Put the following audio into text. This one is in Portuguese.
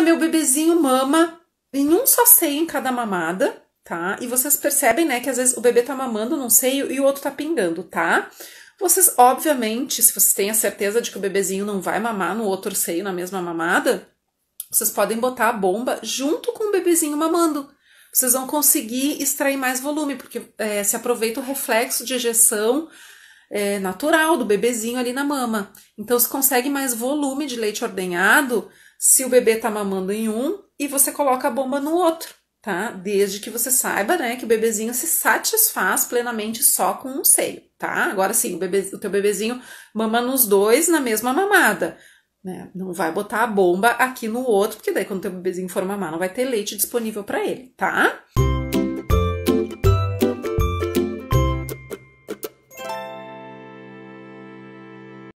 Ah, meu bebezinho mama em um só seio em cada mamada, tá? E vocês percebem, né, que às vezes o bebê tá mamando num seio e o outro tá pingando, tá? Vocês, obviamente, se vocês têm a certeza de que o bebezinho não vai mamar no outro seio, na mesma mamada, vocês podem botar a bomba junto com o bebezinho mamando. Vocês vão conseguir extrair mais volume, porque é, se aproveita o reflexo de ejeção é, natural do bebezinho ali na mama. Então, se consegue mais volume de leite ordenhado se o bebê tá mamando em um e você coloca a bomba no outro, tá? Desde que você saiba, né, que o bebezinho se satisfaz plenamente só com um seio, tá? Agora sim, o, bebe, o teu bebezinho mama nos dois na mesma mamada. Né? Não vai botar a bomba aqui no outro, porque daí quando o teu bebezinho for mamar, não vai ter leite disponível para ele, tá?